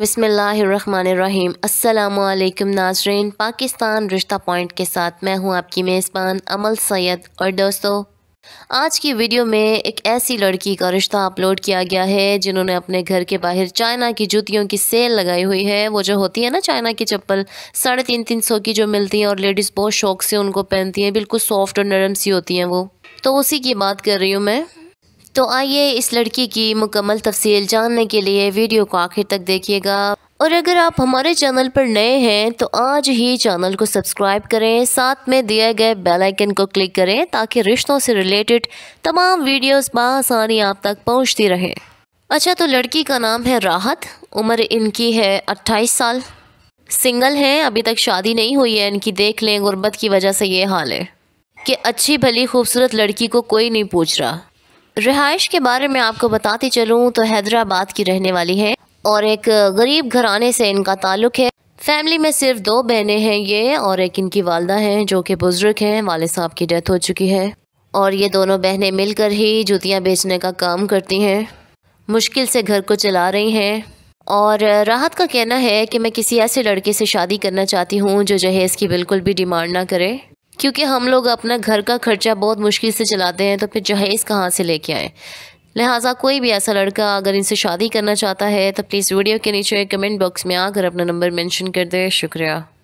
बसमीम् अल्लाम नाजरीन पाकिस्तान रिश्ता पॉइंट के साथ मैं हूं आपकी मेज़बान अमल सैयद और दोस्तों आज की वीडियो में एक ऐसी लड़की का रिश्ता अपलोड किया गया है जिन्होंने अपने घर के बाहर चाइना की जूतियों की सेल लगाई हुई है वो जो होती है ना चाइना की चप्पल साढ़े तीन तीन सौ की जो मिलती हैं और लेडीज़ बहुत शौक से उनको पहनती हैं बिल्कुल सॉफ्ट और नरम सी होती हैं वो तो उसी की बात कर रही हूँ मैं तो आइए इस लड़की की मुकम्मल तफसील जानने के लिए वीडियो को आखिर तक देखिएगा और अगर आप हमारे चैनल पर नए हैं तो आज ही चैनल को सब्सक्राइब करें साथ में दिए गए बेल आइकन को क्लिक करें ताकि रिश्तों से रिलेटेड तमाम वीडियोस बसानी आप तक पहुंचती रहें अच्छा तो लड़की का नाम है राहत उम्र इनकी है 28 साल सिंगल हैं अभी तक शादी नहीं हुई है इनकी देख लें गुर्बत की वजह से ये हाल है कि अच्छी भली खूबसूरत लड़की को कोई नहीं पूछ रहा रिहाइश के बारे में आपको बताती चलूँ तो हैदराबाद की रहने वाली है और एक गरीब घराने से इनका ताल्लुक है फैमिली में सिर्फ दो बहनें हैं ये और एक इनकी वालदा हैं जो कि बुजुर्ग हैं वाले साहब की डेथ हो चुकी है और ये दोनों बहनें मिलकर ही जूतियाँ बेचने का काम करती हैं मुश्किल से घर को चला रही हैं और राहत का कहना है कि मैं किसी ऐसे लड़के से शादी करना चाहती हूँ जो जहेज़ की बिल्कुल भी डिमांड ना करे क्योंकि हम लोग अपना घर का खर्चा बहुत मुश्किल से चलाते हैं तो फिर जहेज़ कहाँ से लेके आए लिहाजा कोई भी ऐसा लड़का अगर इनसे शादी करना चाहता है तो प्लीज़ वीडियो के नीचे कमेंट बॉक्स में आकर अपना नंबर मेंशन कर दे शुक्रिया